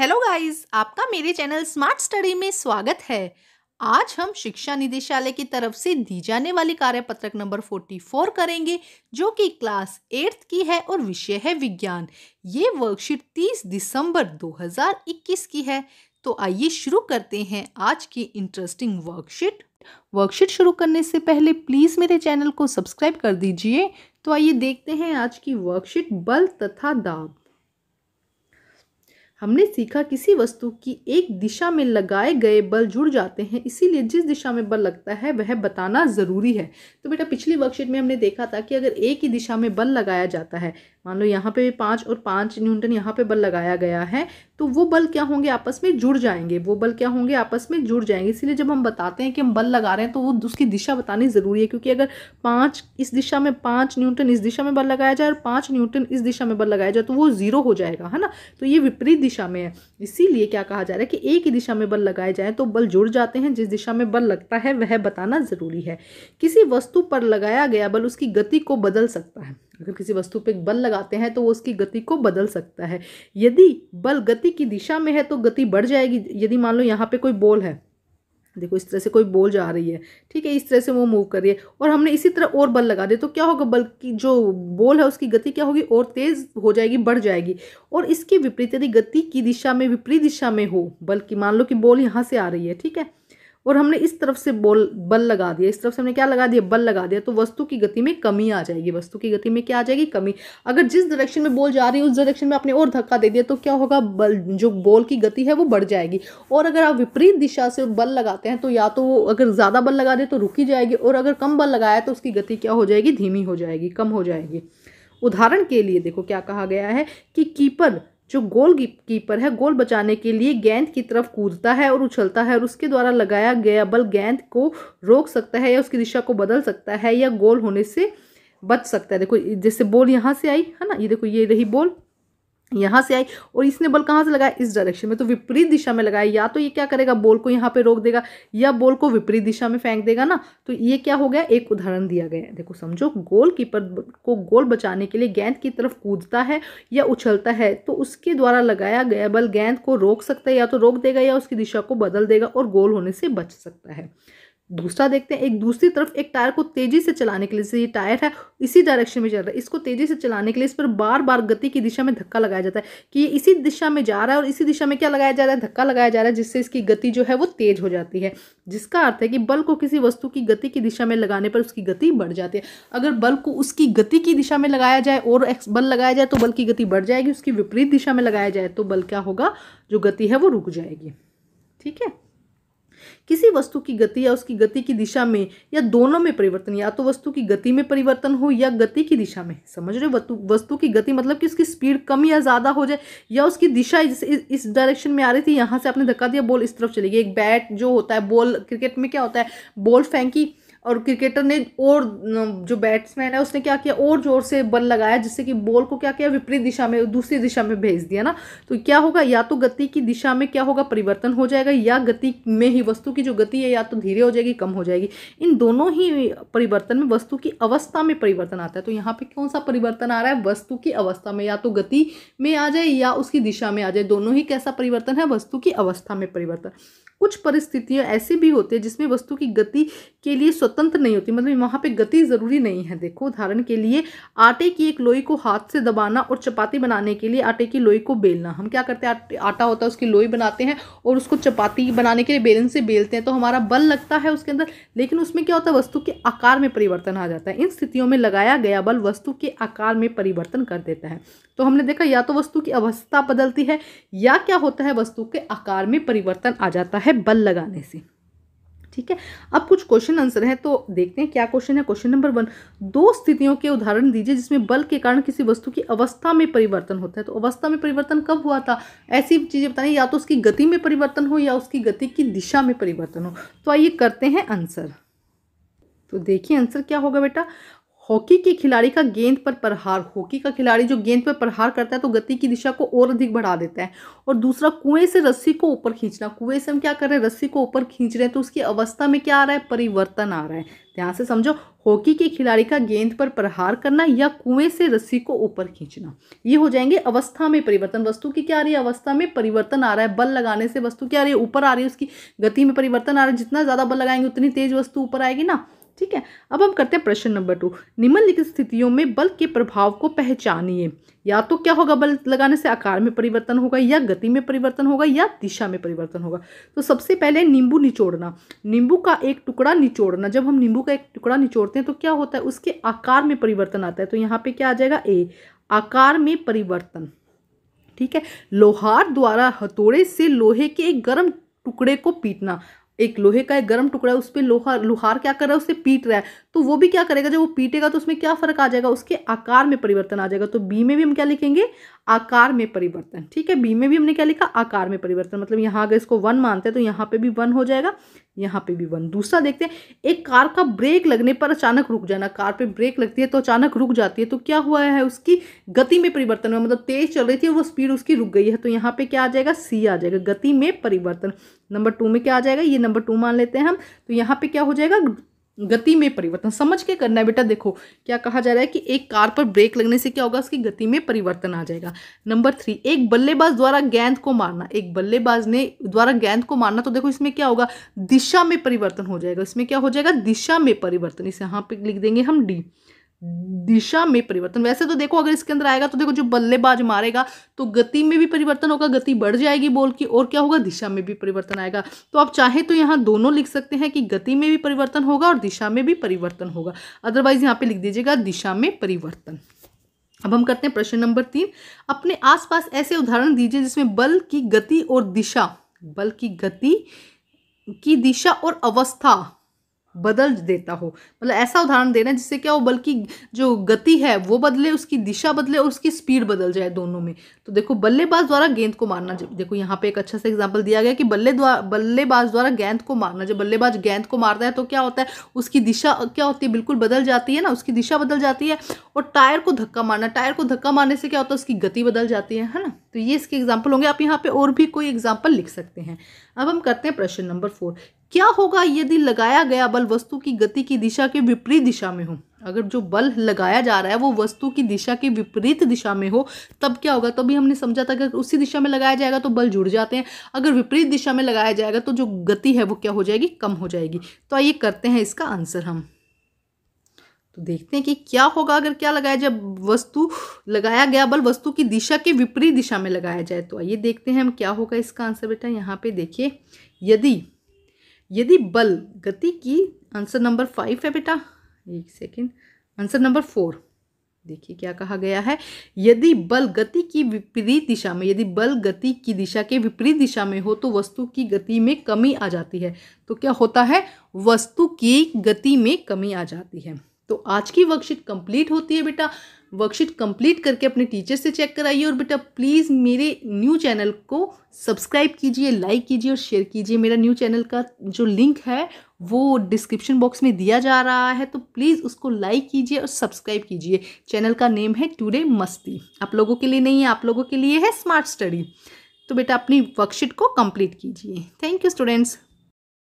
hello guys आपका मेरे channel smart study में स्वागत है आज हम शिक्षा निदेशालय की तरफ से दी जाने वाली कार्यपत्रक नंबर 44 करेंगे जो कि क्लास एट्थ की है और विषय है विज्ञान ये वर्कशीट 30 दिसंबर 2021 की है तो आइए शुरू करते हैं आज की इंटरेस्टिंग वर्कशीट वर्कशीट शुरू करने से पहले प्लीज़ मेरे चैनल को सब्सक्राइब कर दीजिए तो आइए देखते हैं आज की वर्कशीट बल तथा दाब हमने सीखा किसी वस्तु की एक दिशा में लगाए गए बल जुड़ जाते हैं इसीलिए जिस दिशा में बल लगता है वह बताना ज़रूरी है तो बेटा पिछली वर्कशीट में हमने देखा था कि अगर एक ही दिशा में बल लगाया जाता है मान लो यहाँ पे पाँच और पाँच न्यूटन यहाँ पे बल लगाया गया है तो वो बल क्या होंगे आपस में जुड़ जाएंगे वो बल क्या होंगे आपस में जुड़ जाएंगे इसीलिए जब हम बताते हैं कि हम बल लगा रहे हैं तो वो उसकी दिशा बतानी ज़रूरी है क्योंकि अगर पाँच इस दिशा में पाँच न्यूटन इस दिशा में बल लगाया जाए और पाँच न्यूटन इस दिशा में बल लगाया जाए तो वो ज़ीरो हो जाएगा है ना तो ये विपरीत दिशा में है इसीलिए क्या कहा जा रहा है कि एक ही दिशा में बल लगाए जाए तो बल जुड़ जाते हैं जिस दिशा में बल लगता है वह बताना ज़रूरी है किसी वस्तु पर लगाया गया बल उसकी गति को बदल सकता है अगर किसी वस्तु पर बल लगाते हैं तो वो उसकी गति को बदल सकता है यदि बल गति की दिशा में है तो गति बढ़ जाएगी यदि मान लो यहाँ पे कोई बॉल है देखो इस तरह से कोई बॉल जा रही है ठीक है इस तरह से वो मूव कर रही है और हमने इसी तरह और बल लगा दिया तो क्या होगा बल की जो बॉल है उसकी गति क्या होगी और तेज़ हो जाएगी बढ़ जाएगी और इसके विपरीत यदि गति की दिशा में विपरीत दिशा में हो बल्कि मान लो कि बॉल यहाँ से आ रही है ठीक है और हमने इस तरफ से बोल बल लगा दिया इस तरफ से हमने क्या लगा दिया बल लगा दिया तो वस्तु की गति में कमी आ जाएगी वस्तु की गति में क्या आ जाएगी कमी अगर जिस डायरेक्शन में बॉल जा रही है उस डायरेक्शन में आपने और धक्का दे दिया तो क्या होगा बल जो बॉल की गति है वो बढ़ जाएगी और अगर आप विपरीत दिशा से बल लगाते हैं तो या तो वो अगर ज़्यादा बल लगा दे तो रुकी जाएगी और अगर कम बल लगाया तो उसकी गति क्या हो जाएगी धीमी हो जाएगी कम हो जाएगी उदाहरण के लिए देखो क्या कहा गया है कि कीपर जो गोल कीपर है गोल बचाने के लिए गेंद की तरफ कूदता है और उछलता है और उसके द्वारा लगाया गया बल गेंद को रोक सकता है या उसकी दिशा को बदल सकता है या गोल होने से बच सकता है देखो जैसे बॉल यहाँ से आई है ना ये देखो ये रही बॉल यहाँ से आई और इसने बल कहाँ से लगाया इस डायरेक्शन में तो विपरीत दिशा में लगाया या तो ये क्या करेगा बॉल को यहाँ पे रोक देगा या बॉल को विपरीत दिशा में फेंक देगा ना तो ये क्या हो गया एक उदाहरण दिया गया है देखो समझो गोल कीपर को गोल बचाने के लिए गेंद की तरफ कूदता है या उछलता है तो उसके द्वारा लगाया गया बल गेंद को रोक सकता है या तो रोक देगा या उसकी दिशा को बदल देगा और गोल होने से बच सकता है दूसरा देखते हैं एक दूसरी तरफ एक टायर को तेजी से चलाने के लिए जैसे ये टायर है इसी डायरेक्शन में चल रहा है इसको तेजी से चलाने के लिए इस पर बार बार गति की दिशा में धक्का लगाया जाता है कि ये इसी दिशा में जा रहा है और इसी दिशा में क्या लगाया जा रहा है धक्का लगाया जा रहा है जिससे इसकी गति जो है वो तेज हो जाती है जिसका अर्थ है कि बल को किसी वस्तु की गति की दिशा में लगाने पर उसकी गति बढ़ जाती है अगर बल को उसकी गति की दिशा में लगाया जाए और बल लगाया जाए तो बल की गति बढ़ जाएगी उसकी विपरीत दिशा में लगाया जाए तो बल क्या होगा जो गति है वो रुक जाएगी ठीक है किसी वस्तु की गति या उसकी गति की दिशा में या दोनों में परिवर्तन या तो वस्तु की गति में परिवर्तन हो या गति की दिशा में समझ रहे वस्तु वस्तु की गति मतलब कि उसकी स्पीड कम या ज़्यादा हो जाए या उसकी दिशा जैसे इस डायरेक्शन में आ रही थी यहाँ से आपने धक्का दिया बॉल इस तरफ चली गई एक बैट जो होता है बॉल क्रिकेट में क्या होता है बॉल फेंकी और क्रिकेटर ने और जो बैट्समैन है उसने क्या किया और ज़ोर से बल लगाया जिससे कि बॉल को क्या किया विपरीत दिशा में दूसरी दिशा में भेज दिया ना तो क्या होगा या तो गति की दिशा में क्या होगा परिवर्तन हो जाएगा या गति में ही वस्तु की जो गति है या तो धीरे हो जाएगी कम हो जाएगी इन दोनों ही परिवर्तन में वस्तु की अवस्था में परिवर्तन आता है तो यहाँ पर कौन सा परिवर्तन आ रहा है वस्तु की अवस्था में या तो गति में आ जाए या उसकी दिशा में आ जाए दोनों ही कैसा परिवर्तन है वस्तु की अवस्था में परिवर्तन कुछ परिस्थितियाँ ऐसी भी होती है जिसमें वस्तु की गति के लिए स्वतंत्र नहीं होती मतलब वहाँ पे गति ज़रूरी नहीं है देखो उदाहरण के लिए आटे की एक लोई को हाथ से दबाना और चपाती बनाने के लिए आटे की लोई को बेलना हम क्या करते हैं आटा होता है उसकी लोई बनाते हैं और उसको चपाती बनाने के लिए बेलन से बेलते हैं तो हमारा बल लगता है उसके अंदर लेकिन उसमें क्या होता है वस्तु के आकार में परिवर्तन आ जाता है इन स्थितियों में लगाया गया बल वस्तु के आकार में परिवर्तन कर देता है तो हमने देखा या तो वस्तु की अवस्था बदलती है या क्या होता है वस्तु के आकार में परिवर्तन आ जाता है है बल लगाने से ठीक है अब कुछ क्वेश्चन आंसर है तो देखते हैं क्या क्वेश्चन है क्वेश्चन नंबर वन दो स्थितियों के उदाहरण दीजिए जिसमें बल के कारण किसी वस्तु की अवस्था में परिवर्तन होता है तो अवस्था में परिवर्तन कब हुआ था ऐसी चीज़ें बताइए या तो उसकी गति में परिवर्तन हो या उसकी गति की दिशा में परिवर्तन हो तो आइए करते हैं आंसर तो देखिए आंसर क्या होगा बेटा हॉकी के खिलाड़ी का गेंद पर प्रहार हॉकी का खिलाड़ी जो गेंद पर प्रहार करता है तो गति की दिशा को और अधिक बढ़ा देता है और दूसरा कुएं से रस्सी को ऊपर खींचना कुएं से हम क्या कर रहे हैं रस्सी को ऊपर खींच रहे हैं तो उसकी अवस्था में क्या आ रहा है परिवर्तन आ रहा है ध्यान से समझो हॉकी के खिलाड़ी का गेंद पर प्रहार करना या कुएं से रस्सी को ऊपर खींचना ये हो जाएंगे अवस्था में परिवर्तन वस्तु की क्या आ रही है अवस्था में परिवर्तन आ रहा है बल लगाने से वस्तु क्या आ रही है ऊपर आ रही है उसकी गति में परिवर्तन आ रहा है जितना ज़्यादा बल लगाएंगे उतनी तेज वस्तु ऊपर आएगी ना ठीक है अब हम करते हैं प्रश्न नंबर टू निम्नलिखित स्थितियों में बल के प्रभाव को पहचानिए या तो क्या होगा बल लगाने से आकार में परिवर्तन होगा या गति में परिवर्तन होगा या दिशा में परिवर्तन होगा तो सबसे पहले नींबू निचोड़ना नींबू का एक टुकड़ा निचोड़ना जब हम नींबू का एक टुकड़ा निचोड़ते हैं तो क्या होता है उसके आकार में परिवर्तन आता है तो यहाँ पे क्या आ जाएगा ए आकार में परिवर्तन ठीक है लोहार द्वारा हथौड़े से लोहे के एक गर्म टुकड़े को पीटना एक लोहे का एक गर्म टुकड़ा है उस पर लोहा लोहार क्या कर रहा है उससे पीट रहा है तो वो भी क्या करेगा जब वो पीटेगा तो उसमें क्या फ़र्क आ जाएगा उसके आकार में परिवर्तन आ जाएगा तो बी में भी हम क्या लिखेंगे आकार में परिवर्तन ठीक है बी में भी हमने क्या लिखा आकार में परिवर्तन मतलब यहाँ अगर इसको वन मानते हैं तो यहाँ पे भी वन हो जाएगा यहाँ पे भी वन दूसरा देखते हैं एक कार का ब्रेक लगने पर अचानक रुक जाना कार पे ब्रेक लगती है तो अचानक रुक जाती है तो क्या हुआ है उसकी गति में परिवर्तन हुआ मतलब तेज चल रही थी और वो स्पीड उसकी रुक गई है तो यहाँ पे क्या आ जाएगा सी आ जाएगा गति में परिवर्तन नंबर टू में क्या आ जाएगा ये नंबर टू मान लेते हैं हम तो यहाँ पे क्या हो जाएगा गति में परिवर्तन समझ के करना है बेटा देखो क्या कहा जा रहा है कि एक कार पर ब्रेक लगने से क्या होगा उसकी गति में परिवर्तन आ जाएगा नंबर थ्री एक बल्लेबाज द्वारा गेंद को मारना एक बल्लेबाज ने द्वारा गेंद को मारना तो देखो इसमें क्या होगा दिशा में परिवर्तन हो जाएगा इसमें क्या हो जाएगा दिशा में परिवर्तन इसे यहाँ पे लिख देंगे हम डी दिशा में परिवर्तन वैसे तो देखो अगर इसके अंदर आएगा तो देखो जो बल्लेबाज मारेगा तो गति में भी परिवर्तन होगा गति बढ़ जाएगी बॉल की और क्या होगा दिशा में भी परिवर्तन आएगा तो आप चाहे तो यहाँ दोनों लिख सकते हैं कि गति में भी परिवर्तन होगा और दिशा में भी परिवर्तन होगा अदरवाइज यहाँ पे लिख दीजिएगा दिशा में परिवर्तन अब हम करते हैं प्रश्न नंबर तीन अपने आसपास ऐसे उदाहरण दीजिए जिसमें बल की गति और दिशा बल की गति की दिशा और अवस्था बदल देता हो मतलब ऐसा उदाहरण देना जिससे क्या हो बल्कि जो गति है वो बदले उसकी दिशा बदले और उसकी स्पीड बदल जाए दोनों में तो देखो बल्लेबाज द्वारा गेंद को मारना देखो यहाँ पे एक अच्छा सा एग्जाम्पल दिया गया कि बल्ले द्वारा बल्लेबाज द्वारा गेंद को मारना जब बल्लेबाज गेंद को मारता है तो क्या होता है उसकी दिशा क्या होती है बिल्कुल बदल जाती है ना उसकी दिशा बदल जाती है और टायर को धक्का मारना टायर को धक्का मारने से क्या होता है उसकी गति बदल जाती है है ना तो ये इसके एग्जाम्पल होंगे आप यहाँ पे और भी कोई एग्जाम्पल लिख सकते हैं अब हम करते हैं प्रश्न नंबर फोर क्या होगा यदि लगाया गया बल वस्तु की गति की दिशा के विपरीत दिशा में हो अगर जो बल लगाया जा रहा है वो वस्तु की दिशा के विपरीत दिशा में हो तब क्या होगा तभी हमने समझा था अगर उसी दिशा में लगाया जाएगा तो बल जुड़ जाते हैं अगर विपरीत दिशा में लगाया जाएगा तो जो गति है वो क्या हो जाएगी कम हो जाएगी तो आइए करते हैं इसका आंसर हम तो देखते हैं कि क्या होगा अगर क्या लगाया जाए वस्तु लगाया गया बल वस्तु की दिशा के विपरीत दिशा में लगाया जाए तो आइए देखते हैं हम क्या होगा इसका आंसर बेटा यहाँ पे देखिए यदि यदि बल गति की आंसर नंबर फाइव है बेटा एक सेकेंड आंसर नंबर फोर देखिए क्या कहा गया है यदि बल गति की विपरीत दिशा में यदि बल गति की दिशा के विपरीत दिशा में हो तो वस्तु की गति में कमी आ जाती है तो क्या होता है वस्तु की गति में कमी आ जाती है तो आज की वर्कशीट कंप्लीट होती है बेटा वर्कशीट कंप्लीट करके अपने टीचर से चेक कराइए और बेटा प्लीज़ मेरे न्यू चैनल को सब्सक्राइब कीजिए लाइक कीजिए और शेयर कीजिए मेरा न्यू चैनल का जो लिंक है वो डिस्क्रिप्शन बॉक्स में दिया जा रहा है तो प्लीज़ उसको लाइक कीजिए और सब्सक्राइब कीजिए चैनल का नेम है टूडे मस्ती आप लोगों के लिए नहीं है आप लोगों के लिए है स्मार्ट स्टडी तो बेटा अपनी वर्कशीट को कंप्लीट कीजिए थैंक यू स्टूडेंट्स